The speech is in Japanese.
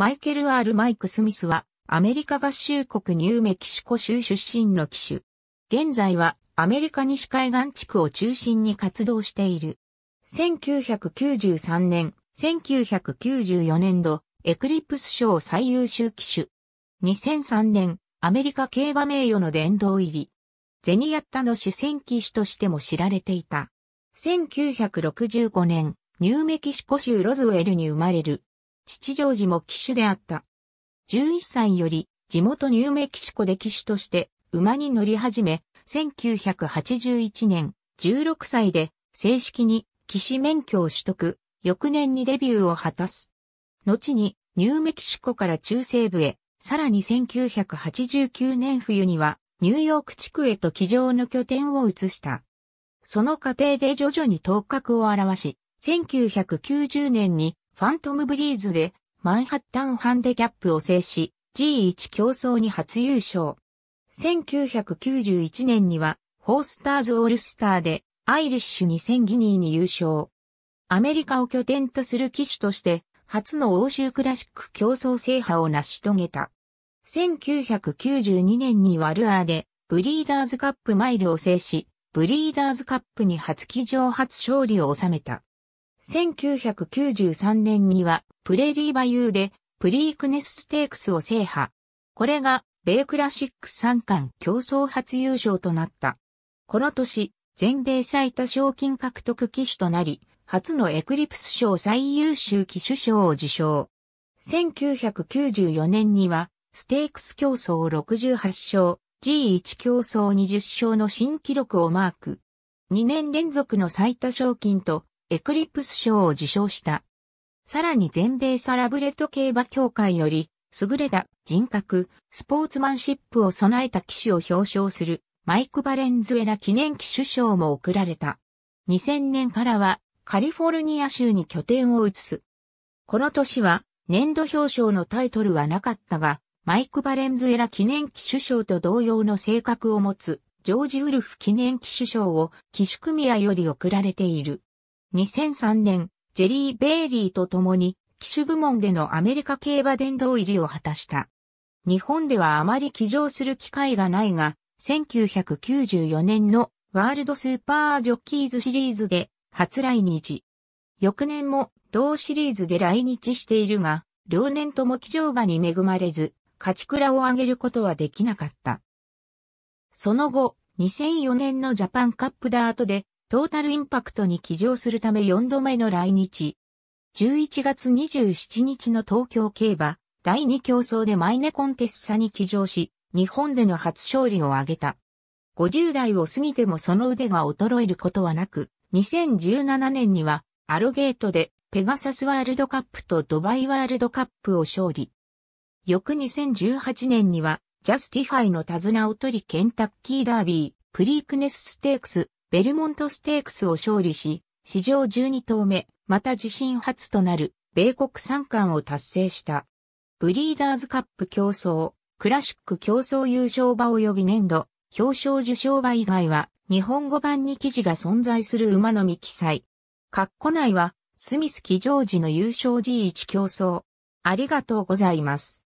マイケル・ R・ マイク・スミスは、アメリカ合衆国ニューメキシコ州出身の騎手。現在は、アメリカ西海岸地区を中心に活動している。1993年、1994年度、エクリプス賞最優秀騎手。2003年、アメリカ競馬名誉の殿堂入り。ゼニアッタの主戦騎手としても知られていた。1965年、ニューメキシコ州ロズウェルに生まれる。父上寺も騎手であった。11歳より地元ニューメキシコで騎手として馬に乗り始め、1981年16歳で正式に騎士免許を取得、翌年にデビューを果たす。後にニューメキシコから中西部へ、さらに1989年冬にはニューヨーク地区へと騎乗の拠点を移した。その過程で徐々に頭角を現し、1990年にファントムブリーズでマンハッタンハンデキャップを制し、G1 競争に初優勝。1991年には、ホースターズオールスターで、アイリッシュ2000ギニーに優勝。アメリカを拠点とする騎手として、初の欧州クラシック競争制覇を成し遂げた。1992年にはルアーで、ブリーダーズカップマイルを制し、ブリーダーズカップに初騎乗初勝利を収めた。1993年にはプレーリーバユーでプリークネスステークスを制覇。これが米クラシック三冠競争初優勝となった。この年、全米最多賞金獲得騎手となり、初のエクリプス賞最優秀騎手賞を受賞。1994年には、ステークス競争68勝、G1 競争20勝の新記録をマーク。2年連続の最多賞金とエクリプス賞を受賞した。さらに全米サラブレッド競馬協会より、優れた人格、スポーツマンシップを備えた騎手を表彰するマイク・バレンズエラ記念騎手賞も贈られた。2000年からはカリフォルニア州に拠点を移す。この年は年度表彰のタイトルはなかったが、マイク・バレンズエラ記念騎手賞と同様の性格を持つジョージ・ウルフ記念騎手賞を騎手組合より贈られている。2003年、ジェリー・ベイリーと共に、機種部門でのアメリカ競馬殿堂入りを果たした。日本ではあまり騎乗する機会がないが、1994年のワールドスーパージョッキーズシリーズで初来日。翌年も同シリーズで来日しているが、両年とも騎乗馬に恵まれず、勝ち倉を上げることはできなかった。その後、2004年のジャパンカップダートでトータルインパクトに起乗するため4度目の来日。11月27日の東京競馬、第2競争でマイネコンテッサに起乗し、日本での初勝利を挙げた。50代を過ぎてもその腕が衰えることはなく、2017年にはアロゲートでペガサスワールドカップとドバイワールドカップを勝利。翌2018年にはジャスティファイの手綱を取りケンタッキーダービー、プリークネスステークス、ベルモントステークスを勝利し、史上12頭目、また自身初となる、米国三冠を達成した。ブリーダーズカップ競争、クラシック競争優勝馬及び年度、表彰受賞馬以外は、日本語版に記事が存在する馬のみ記載。括弧内は、スミス・キジョージの優勝 G1 競争。ありがとうございます。